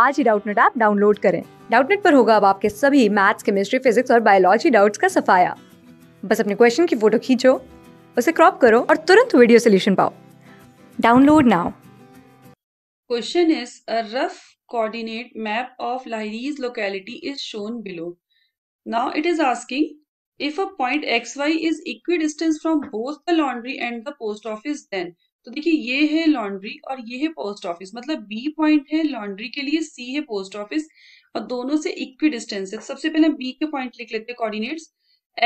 आज ही Doubtnut app download करें डाउटनेट पर होगा अब आपके सभी मैथ्स केमिस्ट्री फिजिक्स और बायोलॉजी डाउट्स का सफाया बस अपने क्वेश्चन की फोटो खींचो उसे क्रॉप करो और तुरंत वीडियो सोल्यूशन पाओ download now question is a rough coordinate map of Lahiri's locality is shown below. Now it is asking if a point xy is equidistant from both the laundry and the post office then तो देखिए ये है laundry और ये है post office मतलब B point है laundry के लिए सी है पोस्ट ऑफिस और दोनों से इक्वी डिस्टेंस है तो सबसे पहले बी के पॉइंट लिख लेते हैं कॉर्डिनेट्स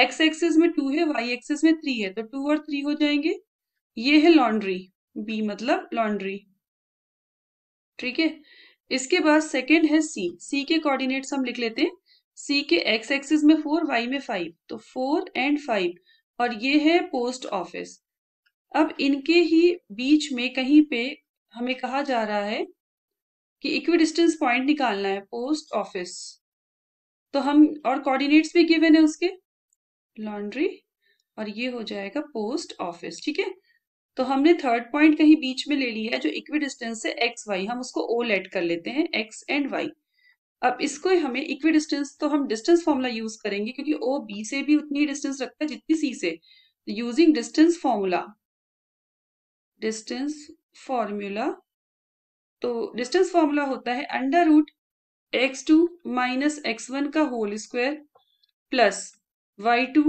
एक्स एक्सिस में टू है वाई एक्सिस में थ्री है तो टू और थ्री हो जाएंगे ये है लॉन्ड्री बी मतलब लॉन्ड्री ठीक है इसके बाद सेकेंड है सी सी के कॉर्डिनेट्स हम लिख लेते हैं सी के एक्स एक्सिस में फोर वाई में फाइव तो फोर एंड फाइव और ये है पोस्ट ऑफिस अब इनके ही बीच में कहीं पे हमें कहा जा रहा है कि इक्विडिस्टेंस पॉइंट निकालना है पोस्ट ऑफिस तो हम और कोऑर्डिनेट्स भी गिवन है उसके लॉन्ड्री और ये हो जाएगा पोस्ट ऑफिस ठीक है तो हमने थर्ड पॉइंट कहीं बीच में ले लिया जो इक्विडिस्टेंस से है एक्स वाई हम उसको ओ लेट कर लेते हैं एक्स एंड वाई अब इसको हमें इक्विडिस्टेंस तो हम डिस्टेंस फॉर्मूला यूज करेंगे क्योंकि ओ बी से भी उतनी डिस्टेंस रखता है जितनी सी से using distance formula distance formula तो डिस्टेंस फॉर्मूला होता है under root X two minus X one का whole square plus Y two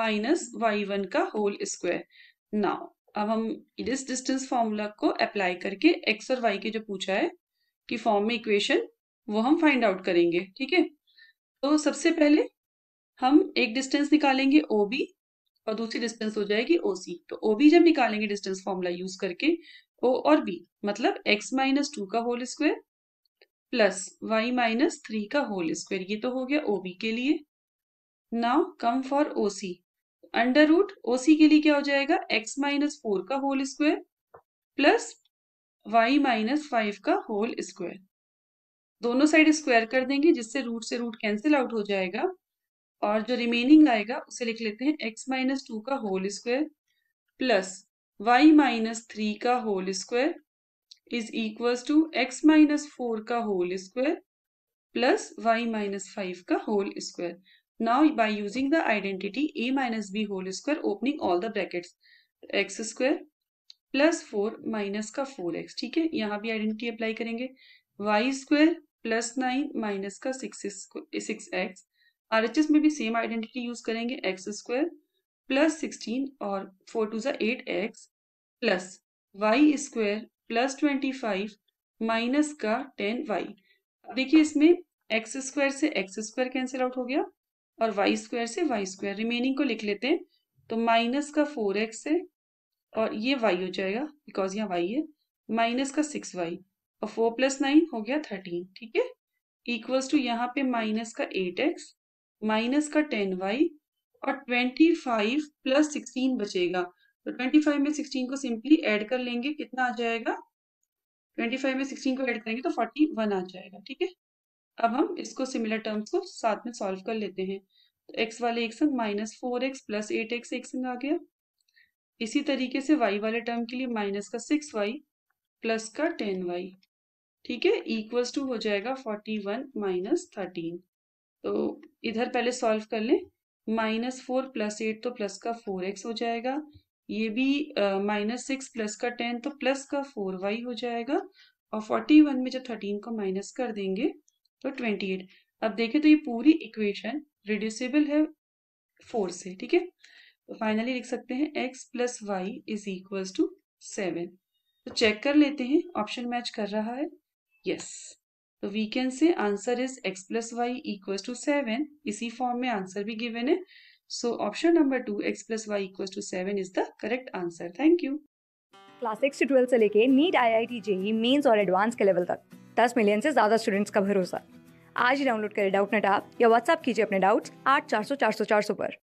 minus Y one का होल स्क्वायर नाउ अब हम इस डिस्टेंस फॉर्मूला को अप्लाई करके एक्स और वाई के जो पूछा है कि फॉर्म में इक्वेशन वो हम फाइंड आउट करेंगे ठीक है तो सबसे पहले हम एक डिस्टेंस निकालेंगे ओ बी और दूसरी डिस्टेंस हो जाएगी ओ सी तो ओ बी जब निकालेंगे डिस्टेंस फॉर्मूला यूज करके ओ और बी मतलब एक्स माइनस टू का whole square plus Y minus three का होल स्क्वायर ये तो हो गया ओ बी के लिए now come for O C under root O C के लिए क्या हो जाएगा एक्स माइनस फोर का whole square plus Y minus five का होल स्क्वायर दोनों साइड स्क्वायर कर देंगे जिससे रूट से रूट कैंसिल आउट हो जाएगा और जो रिमेनिंग आएगा उसे लिख लेते हैं एक्स माइनस टू का whole square plus Y minus three का whole square is equal to X minus four का whole square plus Y minus five का whole square now by using the identity a minus B whole square opening all the brackets X square plus four minus का four X ठीक है यहाँ भी identity apply करेंगे Y square plus nine minus का six six x R H S में भी same identity use करेंगे एक्स स्क्वायर प्लस सिक्सटीन और फोर टू ज़ा eight X plus Y square plus twenty five minus का ten Y देखिए इसमें X square से एक्स स्क्वायर कैंसिल आउट हो गया और वाई स्क्वायर से वाई स्क्वायर रिमेनिंग को लिख लेते हैं तो माइनस का फोर एक्स है और ये वाई हो जाएगा बिकॉज यहाँ वाई है माइनस का सिक्स वाई और फोर प्लस नाइन हो गया थर्टीन ठीक है इक्वल्स टू यहाँ पे माइनस का एट एक्स माइनस का टेन वाई और ट्वेंटी फाइव प्लस सिक्सटीन बचेगा तो ट्वेंटी फाइव में सिक्सटीन को सिंपली ऐड कर लेंगे कितना आ जाएगा ट्वेंटी फाइव में सिक्सटीन को ऐड करेंगे तो फोर्टी वन आ जाएगा ठीक है अब हम इसको सिमिलर टर्म्स को साथ में सॉल्व कर लेते हैं तो एक्स वाले एक संग minus four X plus eight X एक संग आ गया इसी तरीके से वाई वाले टर्म के लिए माइनस का सिक्स वाई प्लस का टेन वाई ठीक है इक्वल्स टू हो जाएगा फोर्टी वन माइनस थर्टीन तो इधर पहले सॉल्व कर लें माइनस फोर प्लस एट तो प्लस का फोर एक्स हो जाएगा ये भी माइनस सिक्स प्लस का टेन तो प्लस का फोर वाई हो जाएगा और फोर्टी वन में जब थर्टीन को माइनस कर देंगे तो ट्वेंटी एट अब देखें तो ये पूरी इक्वेशन रिड्यूसेबल है फोर से ठीक है तो फाइनली लिख सकते हैं x plus y is equals to seven तो चेक कर लेते हैं ऑप्शन मैच कर रहा है यस yes. तो we can say answer is x plus y equal to seven इसी फॉर्म में आंसर भी गिवेन है so option number two x plus y equal to seven is the correct answer thank you class six से twelfth से लेके NEET I I T JEE mains और advance के level तक दस मिलियन से ज्यादा स्टूडेंट्स का भरोसा आज ही डाउनलोड करें डाउट नेट आप या व्हाट्सअप कीजिए अपने डाउट्स आठ चार सौ चार सौ चार सौ पर